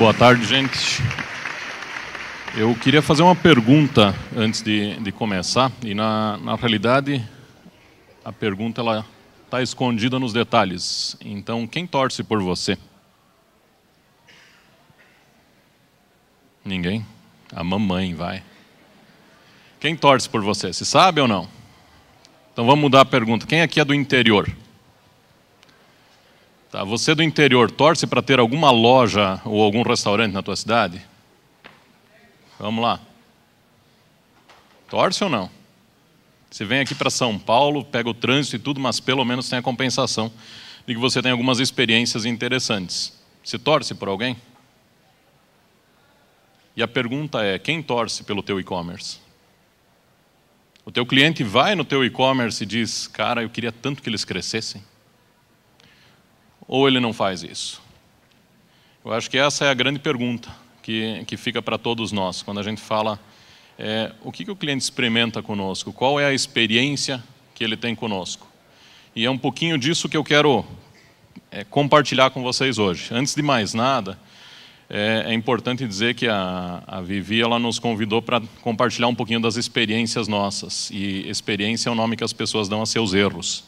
Boa tarde, gente. Eu queria fazer uma pergunta antes de, de começar, e na, na realidade a pergunta ela está escondida nos detalhes. Então, quem torce por você? Ninguém? A mamãe, vai. Quem torce por você? Se sabe ou não? Então vamos mudar a pergunta. Quem aqui é do interior? Tá, você do interior torce para ter alguma loja ou algum restaurante na tua cidade? Vamos lá. Torce ou não? Você vem aqui para São Paulo, pega o trânsito e tudo, mas pelo menos tem a compensação de que você tem algumas experiências interessantes. Se torce por alguém? E a pergunta é: quem torce pelo teu e-commerce? O teu cliente vai no teu e-commerce e diz: "Cara, eu queria tanto que eles crescessem ou ele não faz isso? Eu acho que essa é a grande pergunta que, que fica para todos nós quando a gente fala é, o que, que o cliente experimenta conosco, qual é a experiência que ele tem conosco. E é um pouquinho disso que eu quero é, compartilhar com vocês hoje. Antes de mais nada, é, é importante dizer que a, a Vivi ela nos convidou para compartilhar um pouquinho das experiências nossas. E experiência é o nome que as pessoas dão a seus erros.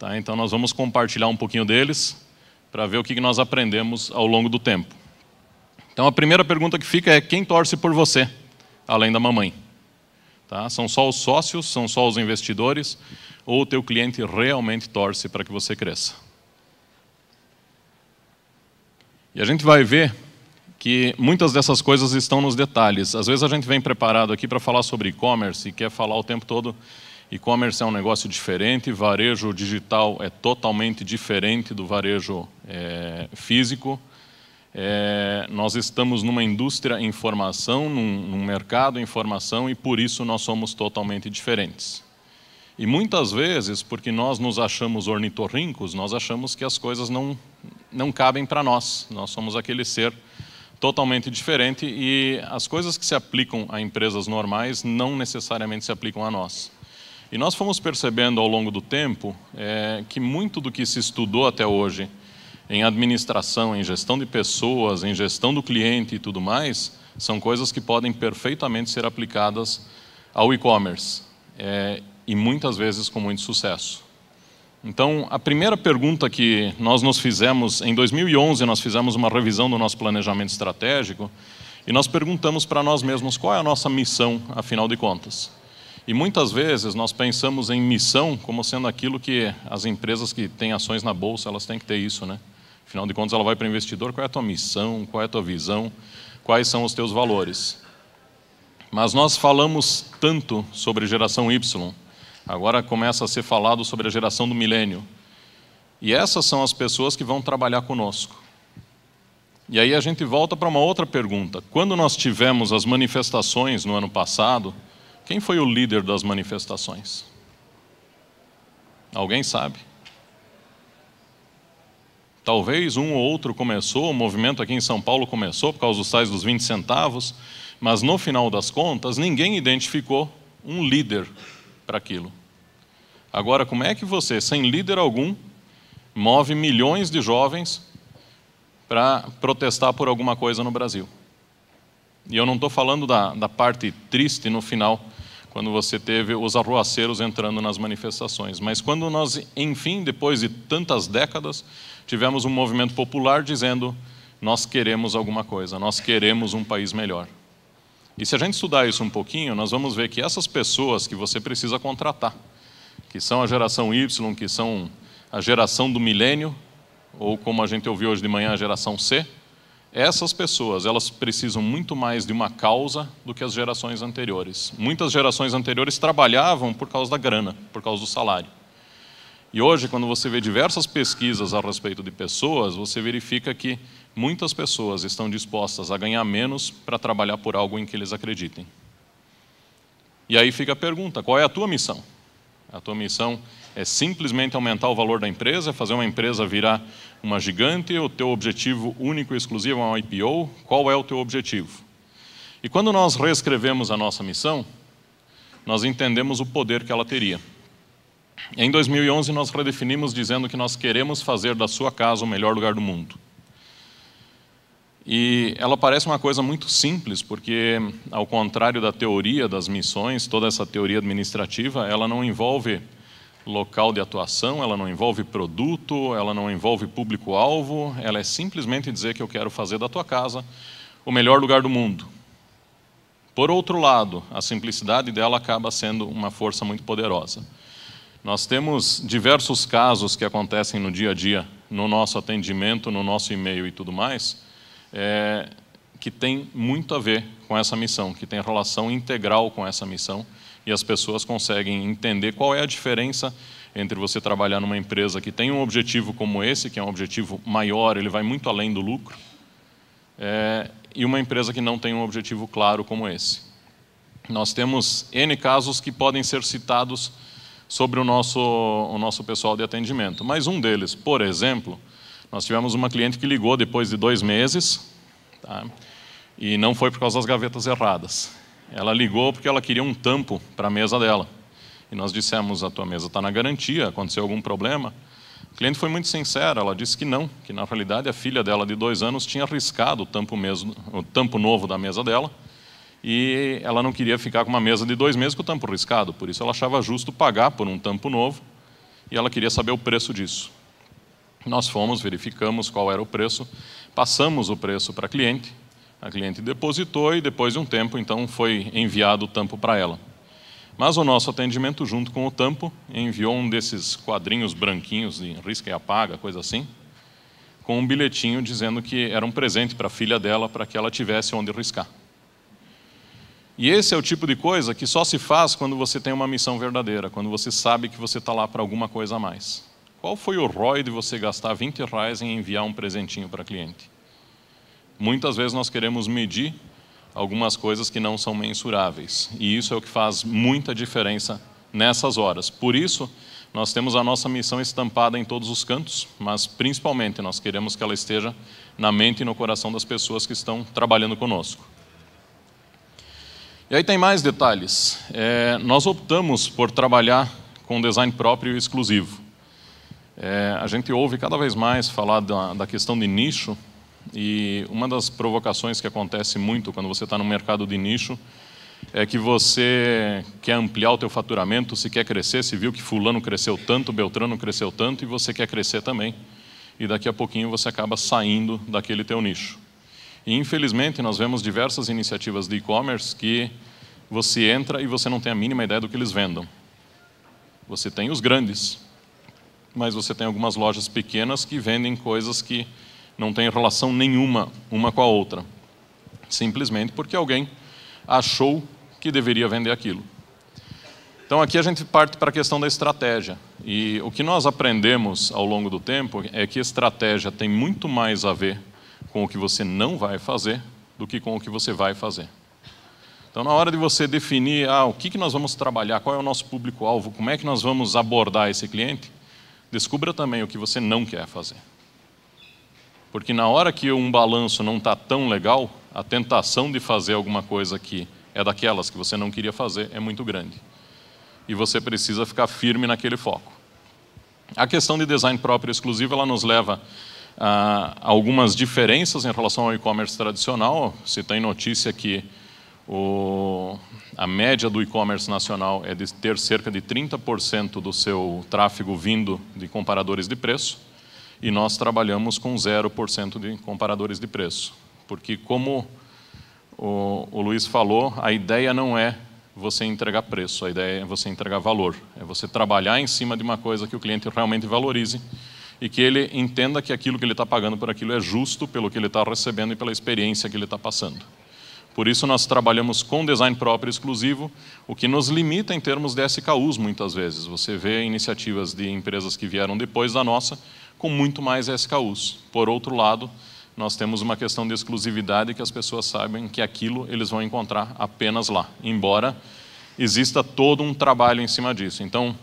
Tá? Então, nós vamos compartilhar um pouquinho deles para ver o que nós aprendemos ao longo do tempo. Então, a primeira pergunta que fica é: quem torce por você, além da mamãe? Tá? São só os sócios, são só os investidores, ou o teu cliente realmente torce para que você cresça? E a gente vai ver que muitas dessas coisas estão nos detalhes. Às vezes a gente vem preparado aqui para falar sobre e-commerce e quer falar o tempo todo e-commerce é um negócio diferente, varejo digital é totalmente diferente do varejo é, físico. É, nós estamos numa indústria em formação, num, num mercado em formação e por isso nós somos totalmente diferentes. E muitas vezes, porque nós nos achamos ornitorrincos, nós achamos que as coisas não, não cabem para nós. Nós somos aquele ser totalmente diferente e as coisas que se aplicam a empresas normais não necessariamente se aplicam a nós. E nós fomos percebendo ao longo do tempo é, que muito do que se estudou até hoje em administração, em gestão de pessoas, em gestão do cliente e tudo mais, são coisas que podem perfeitamente ser aplicadas ao e-commerce é, e muitas vezes com muito sucesso. Então, a primeira pergunta que nós nos fizemos, em 2011, nós fizemos uma revisão do nosso planejamento estratégico e nós perguntamos para nós mesmos qual é a nossa missão, afinal de contas. E muitas vezes nós pensamos em missão como sendo aquilo que as empresas que têm ações na bolsa, elas têm que ter isso, né? Afinal de contas, ela vai para o investidor, qual é a tua missão, qual é a tua visão, quais são os teus valores. Mas nós falamos tanto sobre geração Y, agora começa a ser falado sobre a geração do milênio. E essas são as pessoas que vão trabalhar conosco. E aí a gente volta para uma outra pergunta. Quando nós tivemos as manifestações no ano passado, quem foi o líder das manifestações? Alguém sabe? Talvez um ou outro começou, o movimento aqui em São Paulo começou por causa dos tais dos 20 centavos, mas no final das contas ninguém identificou um líder para aquilo. Agora, como é que você, sem líder algum, move milhões de jovens para protestar por alguma coisa no Brasil? E eu não estou falando da, da parte triste no final quando você teve os arruaceiros entrando nas manifestações. Mas quando nós, enfim, depois de tantas décadas, tivemos um movimento popular dizendo: nós queremos alguma coisa, nós queremos um país melhor. E se a gente estudar isso um pouquinho, nós vamos ver que essas pessoas que você precisa contratar, que são a geração Y, que são a geração do milênio, ou como a gente ouviu hoje de manhã, a geração C, essas pessoas, elas precisam muito mais de uma causa do que as gerações anteriores. Muitas gerações anteriores trabalhavam por causa da grana, por causa do salário. E hoje, quando você vê diversas pesquisas a respeito de pessoas, você verifica que muitas pessoas estão dispostas a ganhar menos para trabalhar por algo em que eles acreditem. E aí fica a pergunta: qual é a tua missão? A tua missão é simplesmente aumentar o valor da empresa, fazer uma empresa virar uma gigante, o teu objetivo único e exclusivo é um IPO, qual é o teu objetivo? E quando nós reescrevemos a nossa missão, nós entendemos o poder que ela teria. Em 2011, nós redefinimos dizendo que nós queremos fazer da sua casa o melhor lugar do mundo. E ela parece uma coisa muito simples, porque, ao contrário da teoria das missões, toda essa teoria administrativa, ela não envolve local de atuação, ela não envolve produto, ela não envolve público-alvo, ela é simplesmente dizer que eu quero fazer da tua casa o melhor lugar do mundo. Por outro lado, a simplicidade dela acaba sendo uma força muito poderosa. Nós temos diversos casos que acontecem no dia a dia, no nosso atendimento, no nosso e-mail e tudo mais é, que tem muito a ver com essa missão, que tem relação integral com essa missão, e as pessoas conseguem entender qual é a diferença entre você trabalhar numa empresa que tem um objetivo como esse, que é um objetivo maior, ele vai muito além do lucro, é, e uma empresa que não tem um objetivo claro como esse. Nós temos N casos que podem ser citados sobre o nosso, o nosso pessoal de atendimento, mas um deles, por exemplo, nós tivemos uma cliente que ligou depois de dois meses, tá? e não foi por causa das gavetas erradas. Ela ligou porque ela queria um tampo para a mesa dela. E nós dissemos: a tua mesa está na garantia, aconteceu algum problema? A cliente foi muito sincera, ela disse que não, que na realidade a filha dela de dois anos tinha arriscado o tampo, mesmo, o tampo novo da mesa dela e ela não queria ficar com uma mesa de dois meses com o tampo riscado, por isso ela achava justo pagar por um tampo novo e ela queria saber o preço disso. Nós fomos, verificamos qual era o preço, passamos o preço para a cliente, a cliente depositou e depois de um tempo, então, foi enviado o tampo para ela. Mas o nosso atendimento, junto com o tampo, enviou um desses quadrinhos branquinhos de risca e apaga, coisa assim, com um bilhetinho dizendo que era um presente para a filha dela, para que ela tivesse onde riscar. E esse é o tipo de coisa que só se faz quando você tem uma missão verdadeira, quando você sabe que você está lá para alguma coisa a mais. Qual foi o ROI de você gastar 20 reais em enviar um presentinho para cliente? Muitas vezes nós queremos medir algumas coisas que não são mensuráveis, e isso é o que faz muita diferença nessas horas. Por isso, nós temos a nossa missão estampada em todos os cantos, mas principalmente nós queremos que ela esteja na mente e no coração das pessoas que estão trabalhando conosco. E aí tem mais detalhes. É, nós optamos por trabalhar com design próprio e exclusivo. É, a gente ouve cada vez mais falar da, da questão de nicho, e uma das provocações que acontece muito quando você está no mercado de nicho é que você quer ampliar o teu faturamento, se quer crescer, se viu que fulano cresceu tanto, beltrano cresceu tanto e você quer crescer também. E daqui a pouquinho você acaba saindo daquele teu nicho. E infelizmente nós vemos diversas iniciativas de e-commerce que você entra e você não tem a mínima ideia do que eles vendam. Você tem os grandes, mas você tem algumas lojas pequenas que vendem coisas que não têm relação nenhuma uma com a outra, simplesmente porque alguém achou que deveria vender aquilo. Então aqui a gente parte para a questão da estratégia. E o que nós aprendemos ao longo do tempo é que estratégia tem muito mais a ver com o que você não vai fazer do que com o que você vai fazer. Então, na hora de você definir ah, o que, que nós vamos trabalhar, qual é o nosso público-alvo, como é que nós vamos abordar esse cliente, descubra também o que você não quer fazer. Porque na hora que um balanço não está tão legal, a tentação de fazer alguma coisa que é daquelas que você não queria fazer é muito grande. E você precisa ficar firme naquele foco. A questão de design próprio e exclusivo, ela nos leva a algumas diferenças em relação ao e-commerce tradicional. Se tem notícia que o, a média do e-commerce nacional é de ter cerca de 30% do seu tráfego vindo de comparadores de preço, e nós trabalhamos com 0% de comparadores de preço. Porque, como o, o Luiz falou, a ideia não é você entregar preço, a ideia é você entregar valor, é você trabalhar em cima de uma coisa que o cliente realmente valorize e que ele entenda que aquilo que ele está pagando por aquilo é justo pelo que ele está recebendo e pela experiência que ele está passando. Por isso nós trabalhamos com design próprio exclusivo, o que nos limita em termos de SKUs muitas vezes. Você vê iniciativas de empresas que vieram depois da nossa com muito mais SKUs. Por outro lado, nós temos uma questão de exclusividade que as pessoas sabem que aquilo eles vão encontrar apenas lá, embora exista todo um trabalho em cima disso. Então,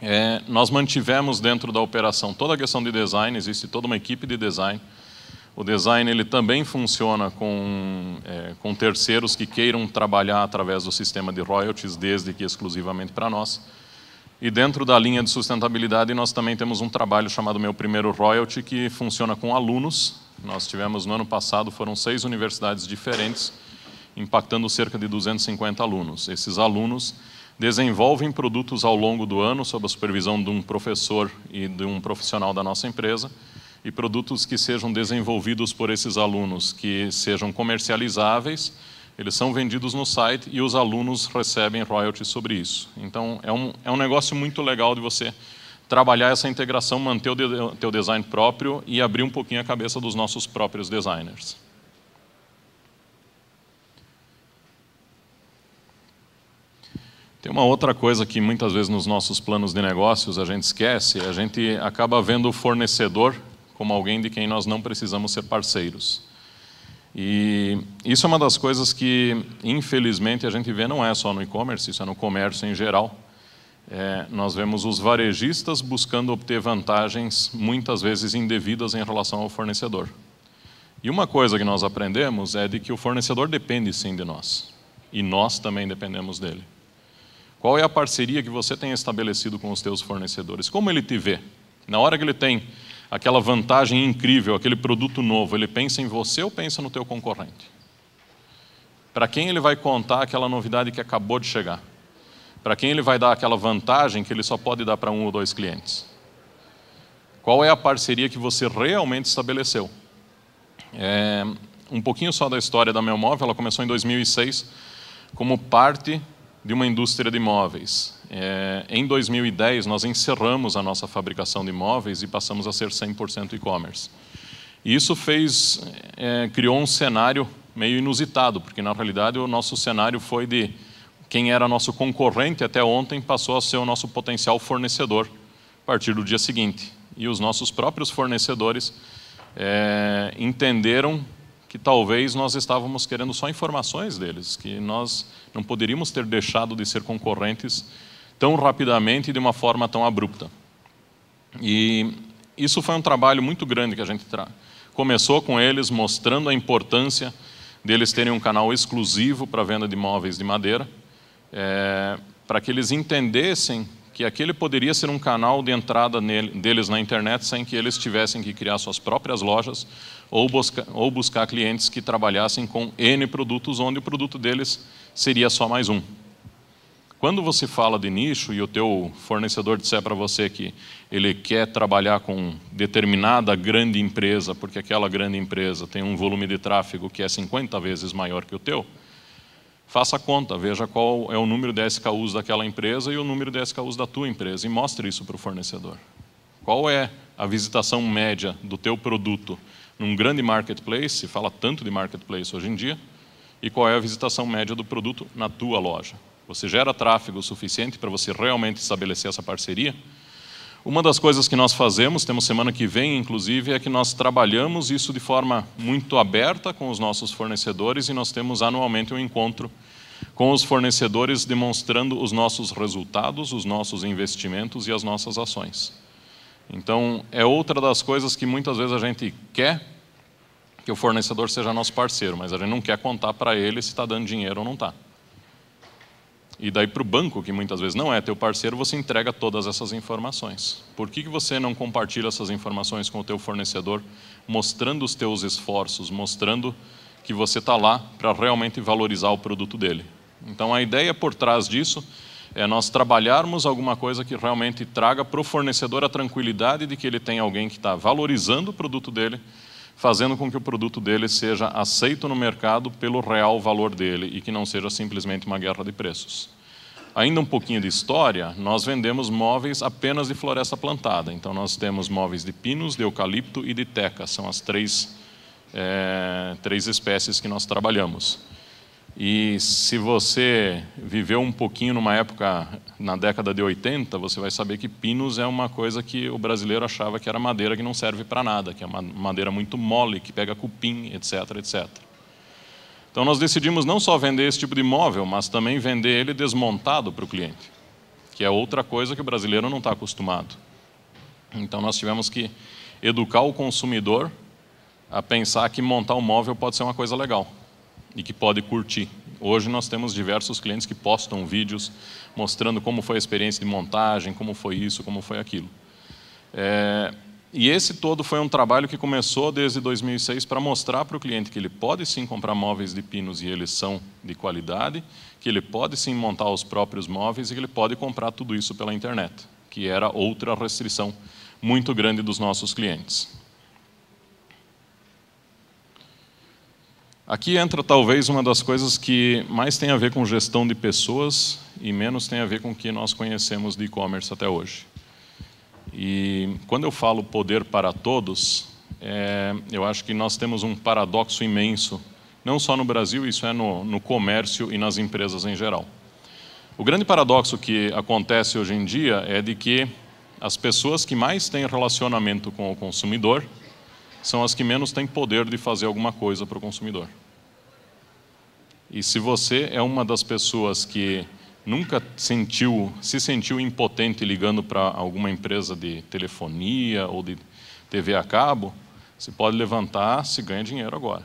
é, nós mantivemos dentro da operação toda a questão de design, existe toda uma equipe de design, o design ele também funciona com, é, com terceiros que queiram trabalhar através do sistema de royalties, desde que exclusivamente para nós. E dentro da linha de sustentabilidade, nós também temos um trabalho chamado Meu Primeiro Royalty, que funciona com alunos. Nós tivemos no ano passado, foram seis universidades diferentes, impactando cerca de 250 alunos. Esses alunos desenvolvem produtos ao longo do ano, sob a supervisão de um professor e de um profissional da nossa empresa e produtos que sejam desenvolvidos por esses alunos, que sejam comercializáveis, eles são vendidos no site e os alunos recebem royalties sobre isso. Então, é um, é um negócio muito legal de você trabalhar essa integração, manter o de, teu design próprio e abrir um pouquinho a cabeça dos nossos próprios designers. Tem uma outra coisa que muitas vezes nos nossos planos de negócios a gente esquece, a gente acaba vendo o fornecedor como alguém de quem nós não precisamos ser parceiros. E isso é uma das coisas que, infelizmente, a gente vê não é só no e-commerce, isso é no comércio em geral. É, nós vemos os varejistas buscando obter vantagens, muitas vezes indevidas em relação ao fornecedor. E uma coisa que nós aprendemos é de que o fornecedor depende sim de nós, e nós também dependemos dele. Qual é a parceria que você tem estabelecido com os seus fornecedores? Como ele te vê? Na hora que ele tem aquela vantagem incrível, aquele produto novo, ele pensa em você ou pensa no teu concorrente? Para quem ele vai contar aquela novidade que acabou de chegar? Para quem ele vai dar aquela vantagem que ele só pode dar para um ou dois clientes? Qual é a parceria que você realmente estabeleceu? É, um pouquinho só da história da Melmóvel, ela começou em 2006 como parte de uma indústria de imóveis. É, em 2010, nós encerramos a nossa fabricação de imóveis e passamos a ser 100% e-commerce. E isso fez, é, criou um cenário meio inusitado, porque na realidade o nosso cenário foi de quem era nosso concorrente até ontem passou a ser o nosso potencial fornecedor a partir do dia seguinte. E os nossos próprios fornecedores é, entenderam que talvez nós estávamos querendo só informações deles, que nós não poderíamos ter deixado de ser concorrentes tão rapidamente e de uma forma tão abrupta. E isso foi um trabalho muito grande que a gente começou com eles mostrando a importância deles terem um canal exclusivo para venda de imóveis de madeira, é, para que eles entendessem que aquele poderia ser um canal de entrada nele, deles na internet sem que eles tivessem que criar suas próprias lojas ou, busca, ou buscar clientes que trabalhassem com N produtos, onde o produto deles seria só mais um. Quando você fala de nicho e o teu fornecedor disser para você que ele quer trabalhar com determinada grande empresa, porque aquela grande empresa tem um volume de tráfego que é 50 vezes maior que o teu, faça a conta, veja qual é o número de SKUs daquela empresa e o número de SKUs da tua empresa e mostre isso para o fornecedor. Qual é a visitação média do teu produto num grande marketplace, se fala tanto de marketplace hoje em dia, e qual é a visitação média do produto na tua loja? você gera tráfego suficiente para você realmente estabelecer essa parceria. Uma das coisas que nós fazemos, temos semana que vem, inclusive, é que nós trabalhamos isso de forma muito aberta com os nossos fornecedores e nós temos anualmente um encontro com os fornecedores demonstrando os nossos resultados, os nossos investimentos e as nossas ações. Então, é outra das coisas que muitas vezes a gente quer que o fornecedor seja nosso parceiro, mas a gente não quer contar para ele se está dando dinheiro ou não está e daí para o banco, que muitas vezes não é teu parceiro, você entrega todas essas informações. Por que, que você não compartilha essas informações com o teu fornecedor, mostrando os teus esforços, mostrando que você está lá para realmente valorizar o produto dele? Então, a ideia por trás disso é nós trabalharmos alguma coisa que realmente traga para o fornecedor a tranquilidade de que ele tem alguém que está valorizando o produto dele, fazendo com que o produto dele seja aceito no mercado pelo real valor dele e que não seja simplesmente uma guerra de preços. Ainda um pouquinho de história, nós vendemos móveis apenas de floresta plantada. Então, nós temos móveis de pinos, de eucalipto e de teca. São as três, é, três espécies que nós trabalhamos. E se você viveu um pouquinho numa época, na década de 80, você vai saber que pinos é uma coisa que o brasileiro achava que era madeira que não serve para nada, que é uma madeira muito mole, que pega cupim, etc, etc. Então nós decidimos não só vender esse tipo de imóvel, mas também vender ele desmontado para o cliente, que é outra coisa que o brasileiro não está acostumado. Então nós tivemos que educar o consumidor a pensar que montar um móvel pode ser uma coisa legal e que pode curtir. Hoje nós temos diversos clientes que postam vídeos mostrando como foi a experiência de montagem, como foi isso, como foi aquilo. É, e esse todo foi um trabalho que começou desde 2006 para mostrar para o cliente que ele pode sim comprar móveis de pinos e eles são de qualidade, que ele pode sim montar os próprios móveis e que ele pode comprar tudo isso pela internet, que era outra restrição muito grande dos nossos clientes. Aqui entra talvez uma das coisas que mais tem a ver com gestão de pessoas e menos tem a ver com o que nós conhecemos de e-commerce até hoje. E quando eu falo poder para todos, é, eu acho que nós temos um paradoxo imenso, não só no Brasil, isso é no, no comércio e nas empresas em geral. O grande paradoxo que acontece hoje em dia é de que as pessoas que mais têm relacionamento com o consumidor são as que menos têm poder de fazer alguma coisa para o consumidor. E se você é uma das pessoas que nunca sentiu, se sentiu impotente ligando para alguma empresa de telefonia ou de TV a cabo, se pode levantar se ganha dinheiro agora.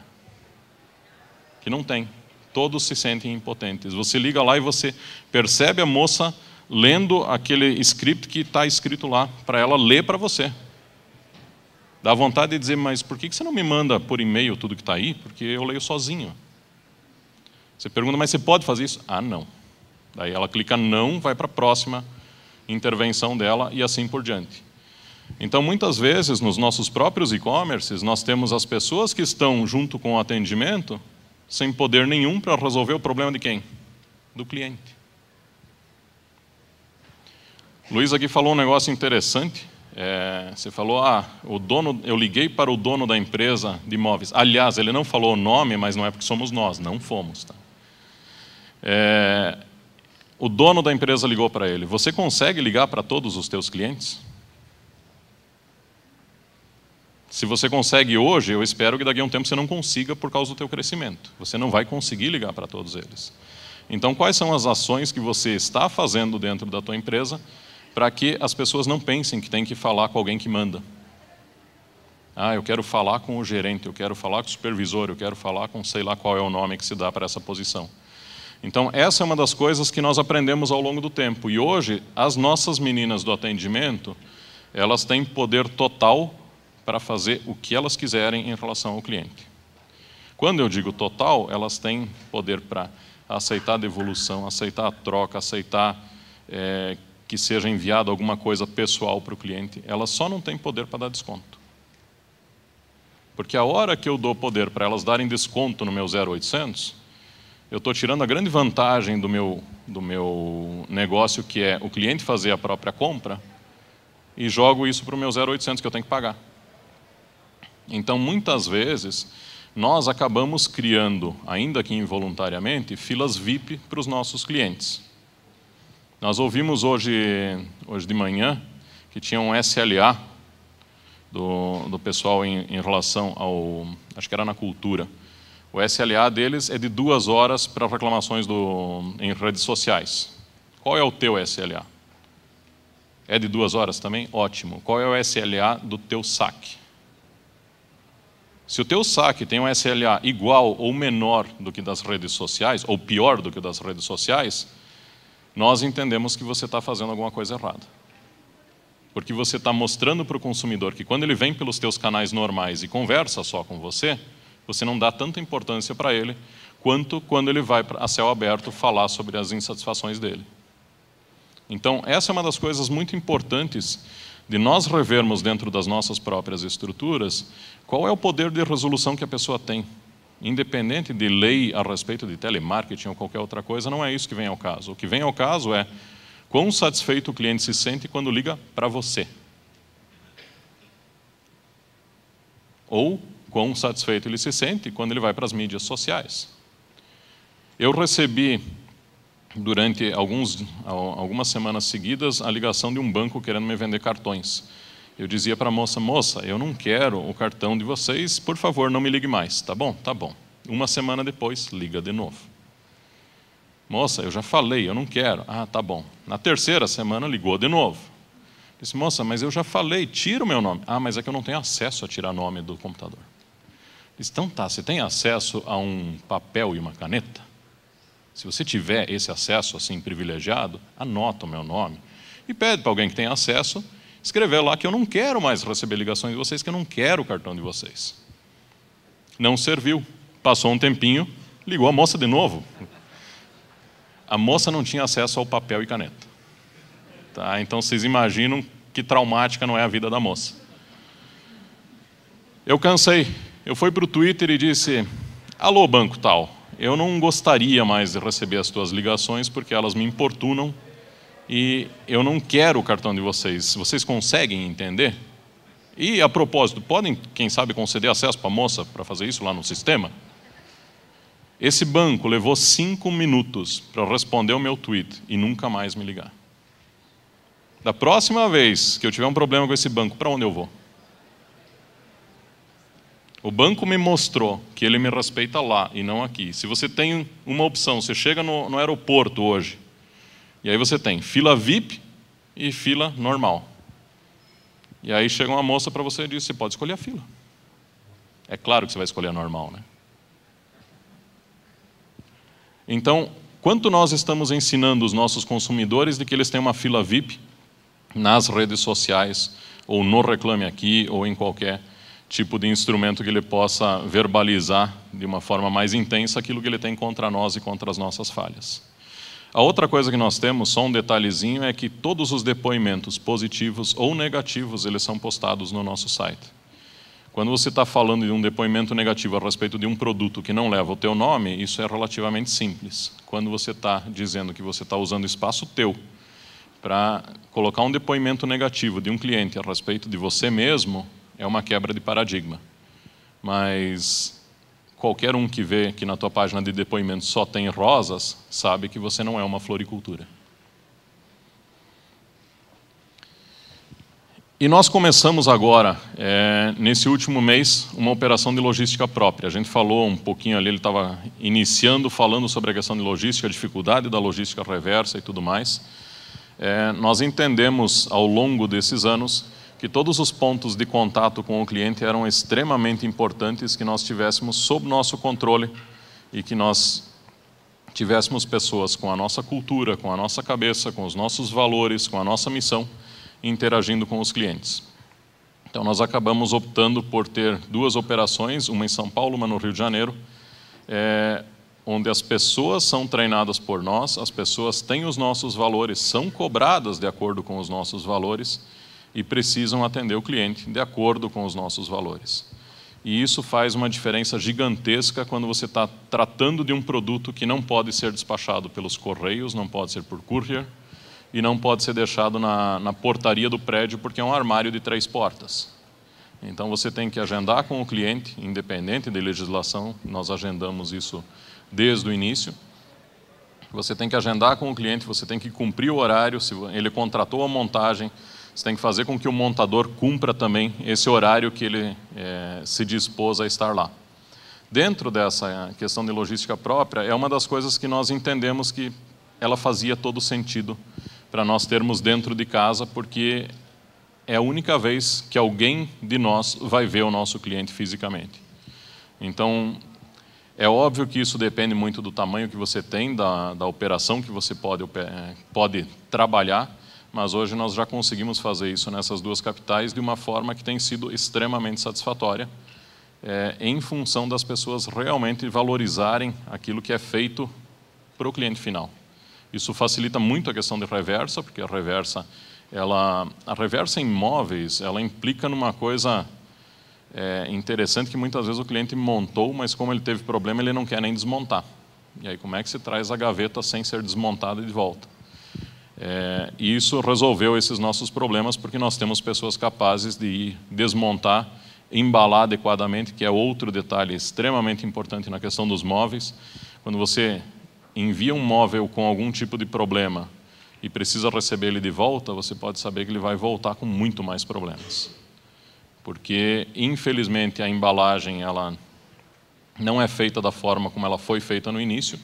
Que não tem. Todos se sentem impotentes. Você liga lá e você percebe a moça lendo aquele script que está escrito lá, para ela ler para você. Dá vontade de dizer, mas por que você não me manda por e-mail tudo que está aí? Porque eu leio sozinho. Você pergunta, mas você pode fazer isso? Ah, não. Daí ela clica não, vai para a próxima intervenção dela e assim por diante. Então, muitas vezes, nos nossos próprios e-commerces, nós temos as pessoas que estão junto com o atendimento sem poder nenhum para resolver o problema de quem? Do cliente. Luiz aqui falou um negócio interessante. É, você falou, ah, o dono, eu liguei para o dono da empresa de imóveis. Aliás, ele não falou o nome, mas não é porque somos nós, não fomos. Tá? É, o dono da empresa ligou para ele: Você consegue ligar para todos os teus clientes? Se você consegue hoje, eu espero que daqui a um tempo você não consiga por causa do teu crescimento. Você não vai conseguir ligar para todos eles. Então, quais são as ações que você está fazendo dentro da tua empresa para que as pessoas não pensem que tem que falar com alguém que manda? Ah, eu quero falar com o gerente, eu quero falar com o supervisor, eu quero falar com sei lá qual é o nome que se dá para essa posição. Então, essa é uma das coisas que nós aprendemos ao longo do tempo. E hoje, as nossas meninas do atendimento, elas têm poder total para fazer o que elas quiserem em relação ao cliente. Quando eu digo total, elas têm poder para aceitar a devolução, aceitar a troca, aceitar é, que seja enviado alguma coisa pessoal para o cliente. Elas só não têm poder para dar desconto. Porque a hora que eu dou poder para elas darem desconto no meu 0800, eu estou tirando a grande vantagem do meu, do meu negócio, que é o cliente fazer a própria compra, e jogo isso para o meu 0800 que eu tenho que pagar. Então, muitas vezes, nós acabamos criando, ainda que involuntariamente, filas VIP para os nossos clientes. Nós ouvimos hoje, hoje de manhã que tinha um SLA do, do pessoal em, em relação ao. Acho que era na cultura o SLA deles é de duas horas para reclamações do, em redes sociais. Qual é o teu SLA? É de duas horas também? Ótimo. Qual é o SLA do teu saque? Se o teu saque tem um SLA igual ou menor do que das redes sociais, ou pior do que das redes sociais, nós entendemos que você está fazendo alguma coisa errada. Porque você está mostrando para o consumidor que quando ele vem pelos teus canais normais e conversa só com você, você não dá tanta importância para ele quanto quando ele vai a céu aberto falar sobre as insatisfações dele. Então, essa é uma das coisas muito importantes de nós revermos dentro das nossas próprias estruturas qual é o poder de resolução que a pessoa tem. Independente de lei a respeito de telemarketing ou qualquer outra coisa, não é isso que vem ao caso. O que vem ao caso é quão satisfeito o cliente se sente quando liga para você. Ou quão satisfeito ele se sente quando ele vai para as mídias sociais. Eu recebi, durante alguns, algumas semanas seguidas, a ligação de um banco querendo me vender cartões. Eu dizia para a moça: Moça, eu não quero o cartão de vocês, por favor, não me ligue mais. Tá bom, tá bom. Uma semana depois, liga de novo. Moça, eu já falei, eu não quero. Ah, tá bom. Na terceira semana, ligou de novo. Disse, moça, mas eu já falei, tira o meu nome. Ah, mas é que eu não tenho acesso a tirar nome do computador. Então tá, você tem acesso a um papel e uma caneta? Se você tiver esse acesso assim privilegiado, anota o meu nome e pede para alguém que tenha acesso escrever lá que eu não quero mais receber ligações de vocês, que eu não quero o cartão de vocês. Não serviu. Passou um tempinho, ligou a moça de novo. A moça não tinha acesso ao papel e caneta. Tá? Então vocês imaginam que traumática não é a vida da moça. Eu cansei, eu fui para o Twitter e disse: Alô, banco tal, eu não gostaria mais de receber as tuas ligações porque elas me importunam e eu não quero o cartão de vocês. Vocês conseguem entender? E a propósito, podem, quem sabe, conceder acesso para a moça para fazer isso lá no sistema? Esse banco levou cinco minutos para responder o meu tweet e nunca mais me ligar. Da próxima vez que eu tiver um problema com esse banco, para onde eu vou? O banco me mostrou que ele me respeita lá e não aqui. Se você tem uma opção, você chega no, no aeroporto hoje, e aí você tem fila VIP e fila normal. E aí chega uma moça para você e diz: você pode escolher a fila. É claro que você vai escolher a normal, né? Então, quanto nós estamos ensinando os nossos consumidores de que eles têm uma fila VIP nas redes sociais, ou no Reclame Aqui, ou em qualquer tipo de instrumento que ele possa verbalizar de uma forma mais intensa aquilo que ele tem contra nós e contra as nossas falhas. A outra coisa que nós temos, só um detalhezinho, é que todos os depoimentos, positivos ou negativos, eles são postados no nosso site. Quando você está falando de um depoimento negativo a respeito de um produto que não leva o teu nome, isso é relativamente simples. Quando você está dizendo que você está usando espaço teu para colocar um depoimento negativo de um cliente a respeito de você mesmo, é uma quebra de paradigma. Mas qualquer um que vê que na tua página de depoimento só tem rosas, sabe que você não é uma floricultura. E nós começamos agora, é, nesse último mês, uma operação de logística própria. A gente falou um pouquinho ali, ele estava iniciando falando sobre a questão de logística, a dificuldade da logística reversa e tudo mais. É, nós entendemos ao longo desses anos que todos os pontos de contato com o cliente eram extremamente importantes que nós tivéssemos sob nosso controle e que nós tivéssemos pessoas com a nossa cultura, com a nossa cabeça, com os nossos valores, com a nossa missão, interagindo com os clientes. Então, nós acabamos optando por ter duas operações, uma em São Paulo, uma no Rio de Janeiro, é, onde as pessoas são treinadas por nós, as pessoas têm os nossos valores, são cobradas de acordo com os nossos valores, e precisam atender o cliente de acordo com os nossos valores. E isso faz uma diferença gigantesca quando você está tratando de um produto que não pode ser despachado pelos correios, não pode ser por courier e não pode ser deixado na, na portaria do prédio porque é um armário de três portas. Então você tem que agendar com o cliente, independente de legislação, nós agendamos isso desde o início. Você tem que agendar com o cliente, você tem que cumprir o horário, se ele contratou a montagem, você tem que fazer com que o montador cumpra também esse horário que ele é, se dispôs a estar lá. Dentro dessa questão de logística própria, é uma das coisas que nós entendemos que ela fazia todo sentido para nós termos dentro de casa, porque é a única vez que alguém de nós vai ver o nosso cliente fisicamente. Então, é óbvio que isso depende muito do tamanho que você tem, da, da operação que você pode, eh, pode trabalhar, mas hoje nós já conseguimos fazer isso nessas duas capitais de uma forma que tem sido extremamente satisfatória, é, em função das pessoas realmente valorizarem aquilo que é feito para o cliente final. Isso facilita muito a questão de reversa, porque a reversa, ela, a reversa em imóveis, ela implica numa coisa é interessante que muitas vezes o cliente montou, mas como ele teve problema, ele não quer nem desmontar. E aí, como é que se traz a gaveta sem ser desmontada de volta? É, e isso resolveu esses nossos problemas porque nós temos pessoas capazes de desmontar, embalar adequadamente, que é outro detalhe extremamente importante na questão dos móveis. Quando você envia um móvel com algum tipo de problema e precisa receber ele de volta, você pode saber que ele vai voltar com muito mais problemas. Porque, infelizmente, a embalagem ela não é feita da forma como ela foi feita no início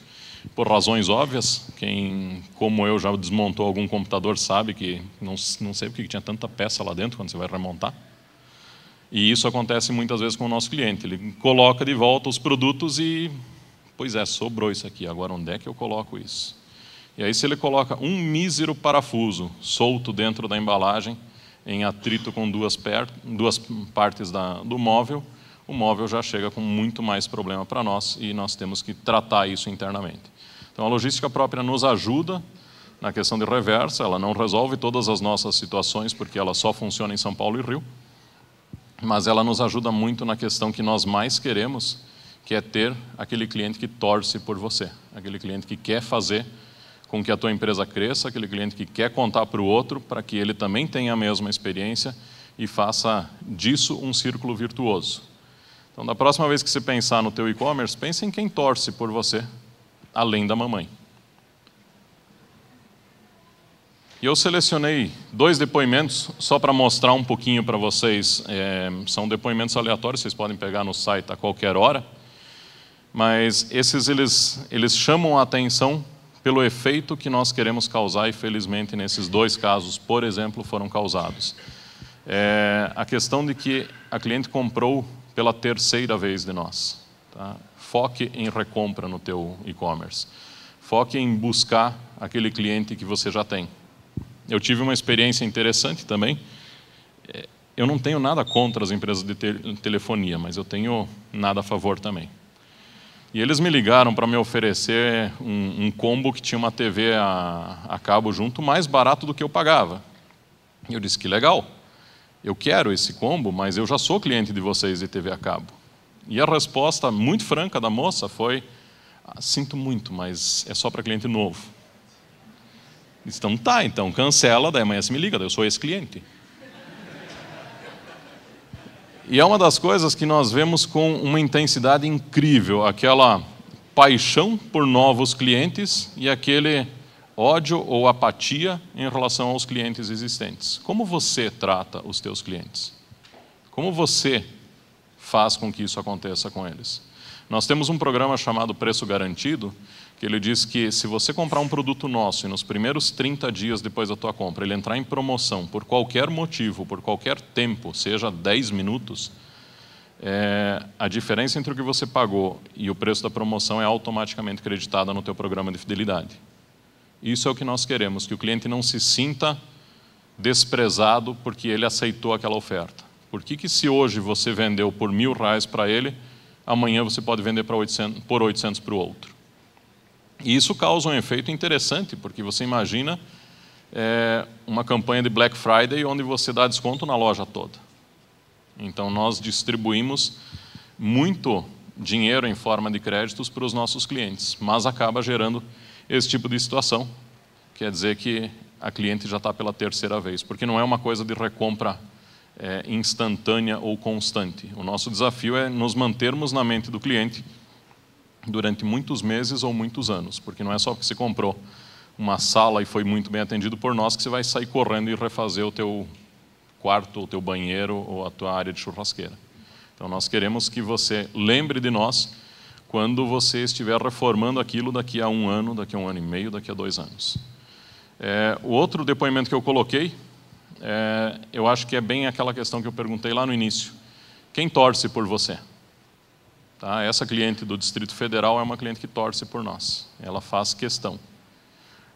por razões óbvias. Quem, como eu, já desmontou algum computador sabe que não, não sei porque tinha tanta peça lá dentro quando você vai remontar. E isso acontece muitas vezes com o nosso cliente. Ele coloca de volta os produtos e, pois é, sobrou isso aqui. Agora onde é que eu coloco isso? E aí, se ele coloca um mísero parafuso solto dentro da embalagem, em atrito com duas, per... duas partes da... do móvel, o móvel já chega com muito mais problema para nós e nós temos que tratar isso internamente. Então, a logística própria nos ajuda na questão de reversa, ela não resolve todas as nossas situações, porque ela só funciona em São Paulo e Rio, mas ela nos ajuda muito na questão que nós mais queremos, que é ter aquele cliente que torce por você, aquele cliente que quer fazer com que a tua empresa cresça, aquele cliente que quer contar para o outro para que ele também tenha a mesma experiência e faça disso um círculo virtuoso. Então, da próxima vez que você pensar no teu e-commerce, pense em quem torce por você, além da mamãe. E eu selecionei dois depoimentos só para mostrar um pouquinho para vocês. É, são depoimentos aleatórios, vocês podem pegar no site a qualquer hora. Mas esses eles, eles chamam a atenção pelo efeito que nós queremos causar e felizmente nesses dois casos, por exemplo, foram causados. É, a questão de que a cliente comprou pela terceira vez de nós. Tá? foque em recompra no teu e-commerce. Foque em buscar aquele cliente que você já tem. Eu tive uma experiência interessante também. É, eu não tenho nada contra as empresas de telefonia, mas eu tenho nada a favor também. E eles me ligaram para me oferecer um, um, combo que tinha uma TV a, a cabo junto mais barato do que eu pagava. E eu disse: que legal, eu quero esse combo, mas eu já sou cliente de vocês de TV a cabo. E a resposta muito franca da moça foi: ah, Sinto muito, mas é só para cliente novo. então tá, então cancela, daí amanhã você me liga, daí eu sou esse cliente. E é uma das coisas que nós vemos com uma intensidade incrível, aquela paixão por novos clientes e aquele ódio ou apatia em relação aos clientes existentes. Como você trata os teus clientes? Como você faz com que isso aconteça com eles. Nós temos um programa chamado Preço Garantido, que ele diz que se você comprar um produto nosso e nos primeiros 30 dias depois da tua compra ele entrar em promoção por qualquer motivo, por qualquer tempo, seja 10 minutos, é, a diferença entre o que você pagou e o preço da promoção é automaticamente creditada no teu programa de fidelidade. Isso é o que nós queremos, que o cliente não se sinta desprezado porque ele aceitou aquela oferta. Por que, que se hoje você vendeu por mil reais para ele, amanhã você pode vender 800, por 800 para o outro? E isso causa um efeito interessante, porque você imagina é, uma campanha de Black Friday onde você dá desconto na loja toda. Então, nós distribuímos muito dinheiro em forma de créditos para os nossos clientes, mas acaba gerando esse tipo de situação. Quer dizer que a cliente já está pela terceira vez, porque não é uma coisa de recompra é, instantânea ou constante. O nosso desafio é nos mantermos na mente do cliente durante muitos meses ou muitos anos, porque não é só porque você comprou uma sala e foi muito bem atendido por nós que você vai sair correndo e refazer o teu quarto, o teu banheiro ou a tua área de churrasqueira. Então nós queremos que você lembre de nós quando você estiver reformando aquilo daqui a um ano, daqui a um ano e meio, daqui a dois anos. É, o outro depoimento que eu coloquei é, eu acho que é bem aquela questão que eu perguntei lá no início. Quem torce por você? Tá? Essa cliente do Distrito Federal é uma cliente que torce por nós. Ela faz questão.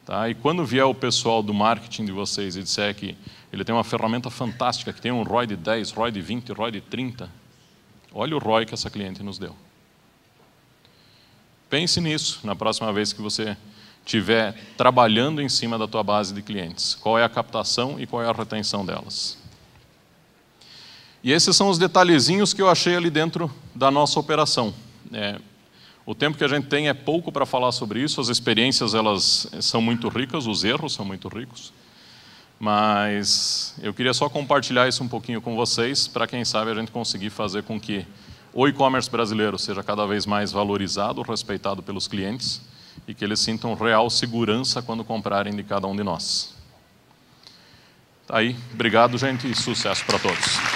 Tá? E quando vier o pessoal do marketing de vocês e disser que ele tem uma ferramenta fantástica, que tem um ROI de 10, ROI de 20, ROI de 30, olha o ROI que essa cliente nos deu. Pense nisso na próxima vez que você tiver trabalhando em cima da tua base de clientes? Qual é a captação e qual é a retenção delas? E esses são os detalhezinhos que eu achei ali dentro da nossa operação. É, o tempo que a gente tem é pouco para falar sobre isso. As experiências elas são muito ricas, os erros são muito ricos. Mas eu queria só compartilhar isso um pouquinho com vocês, para quem sabe a gente conseguir fazer com que o e-commerce brasileiro seja cada vez mais valorizado, respeitado pelos clientes e que eles sintam real segurança quando comprarem de cada um de nós. Tá aí, obrigado, gente, e sucesso para todos.